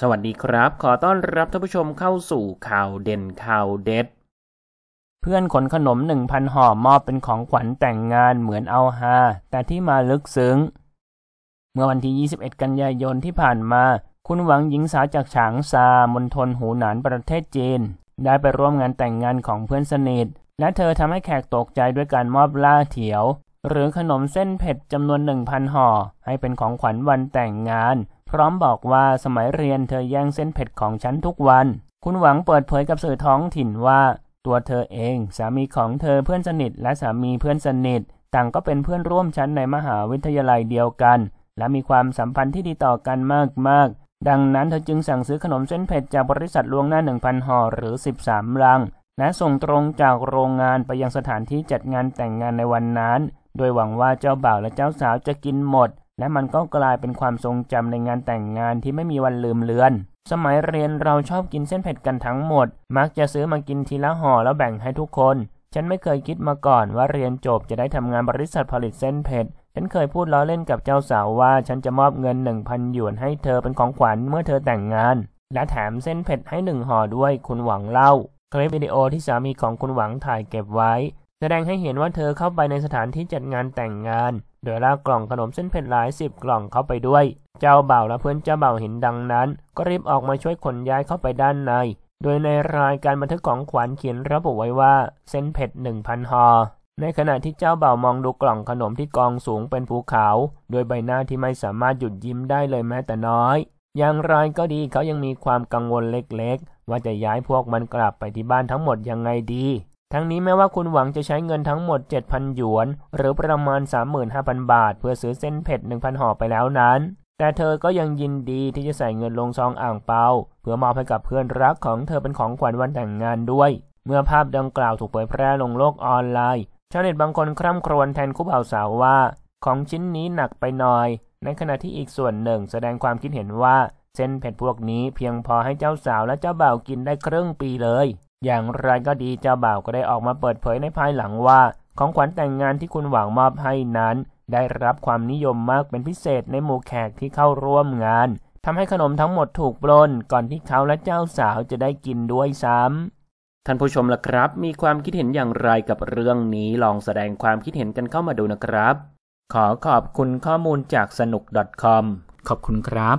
สวัสดีครับ ขอต้อนรับท่านผู้ชมเข้าสู่ข่าวเด่นข่าวเด็ด เพื่อนขนขนม 1,000 ห่อมอบเป็นของขวัญแต่งงานเหมือนเอาฮาแต่ที่มาลึกซึ้ง เมื่อวันที่ 21 กันยายนที่ผ่านมา คุณหวังหญิงสาวจากฉางซามณฑลหูหนานประเทศจีน ได้ไปร่วมงานแต่งงานของเพื่อนสนิทและเธอทำให้แขกตกใจด้วยการมอบล่าเถียว หรือขนมเส้นเผ็ดจำนวน1,000ห่อให้เป็นของขวัญวันแต่งงานพร้อมบอกว่าสมัยเรียนเธอแย่งเส้นเผ็ดของฉันทุกวัน คุณหวังเปิดเผยกับสื่อท้องถิ่นว่า ตัวเธอเองสามีของเธอเพื่อนสนิท และสามีเพื่อนสนิทต่างก็เป็นเพื่อนร่วมชั้นในมหาวิทยาลัยเดียวกัน และมีความสัมพันธ์ที่ดีต่อกันมากมากดังนั้นเธอจึงสั่งซื้อขนมเส้นเผ็ดจากบริษัทลวงหน้า1,000ห่อหรือ 13ลัง และส่งตรงจากโรงงานไปยังสถานที่จัดงานแต่งงานในวันนั้น โดยหวังว่าเจ้าบ่าวและเจ้าสาวจะกินหมดและมันก็กลายเป็นความทรงจำในงานแต่งงานที่ไม่มีวันลืมเลือน สมัยเรียนเราชอบกินเส้นเผ็ดกันทั้งหมด มักจะซื้อมากินทีละห่อแล้วแบ่งให้ทุกคน ฉันไม่เคยคิดมาก่อนว่าเรียนจบจะได้ทำงานบริษัทผลิตเส้นเผ็ด ฉันเคยพูดล้อเล่นกับเจ้าสาวว่า ฉันจะมอบเงิน 1,000หยวนให้เธอเป็นของขวัญเมื่อเธอแต่งงาน และแถมเส้นเผ็ดให้หนึ่งห่อด้วยคุณหวังเล่าคลิปวิดีโอที่สามีของคุณหวังถ่ายเก็บไว้ แสดงให้เห็นว่าเธอเข้าไปในสถานที่จัดงานแต่งงานโดยลากกล่องขนมเส้นเผ็ดหลายสิบกล่องเข้าไปด้วย เจ้าเบ่าวและเพื่อนเจ้าเบ่าวเห็นดังนั้น ก็รีบออกมาช่วยขนย้ายเข้าไปด้านใน โดยในรายการบันทึกของขวัญเขียนระบุไว้ว่าเส้นเผ็ดหนึ่งพันหอในขณะที่เจ้าเบ่าวมองดูกล่องขนมที่กองสูงเป็นภูเขา โดยใบหน้าที่ไม่สามารถหยุดยิ้มได้เลยแม้แต่น้อย อย่างไร ก็ดีเขายังมีความกังวลเล็กๆ ว่าจะย้ายพวกมันกลับไปที่บ้านทั้งหมดยังไงดีทั้งนี้แม้ว่าคุณหวังจะใช้เงินทั้งหมด 7,000 หยวน หรือประมาณ 35,000 บาท เพื่อซื้อเส้นเผ็ด 1,000 ห่อไปแล้วนั้น แต่เธอก็ยังยินดีที่จะใส่เงินลงซองอ่างเปา เพื่อมอบให้กับเพื่อนรักของเธอเป็นของขวัญวันแต่งงานด้วย เมื่อภาพดังกล่าวถูกเผยแพร่ลงโลกออนไลน์ ชาวเน็ตบางคนคร่ำครวญแทนคู่บ่าวสาวว่า ของชิ้นนี้หนักไปหน่อย ในขณะที่อีกส่วนหนึ่งแสดงความคิดเห็นว่าเส้นเผ็ดพวกนี้เพียงพอให้เจ้าสาวและเจ้าบ่าวกินได้ครึ่งปีเลยอย่างไรก็ดีเจ้าบ่าวก็ได้ออกมาเปิดเผยในภายหลังว่า ของขวัญแต่งงานที่คุณหวังมอบให้นั้น ได้รับความนิยมมากเป็นพิเศษในหมู่แขกที่เข้าร่วมงานทำให้ขนมทั้งหมดถูกปล้นก่อนที่เขาและเจ้าสาวจะได้กินด้วยซ้ำท่านผู้ชมล่ะครับ มีความคิดเห็นอย่างไรกับเรื่องนี้ลองแสดงความคิดเห็นกันเข้ามาดูนะครับขอขอบคุณข้อมูลจากสนุก .com ขอบคุณครับ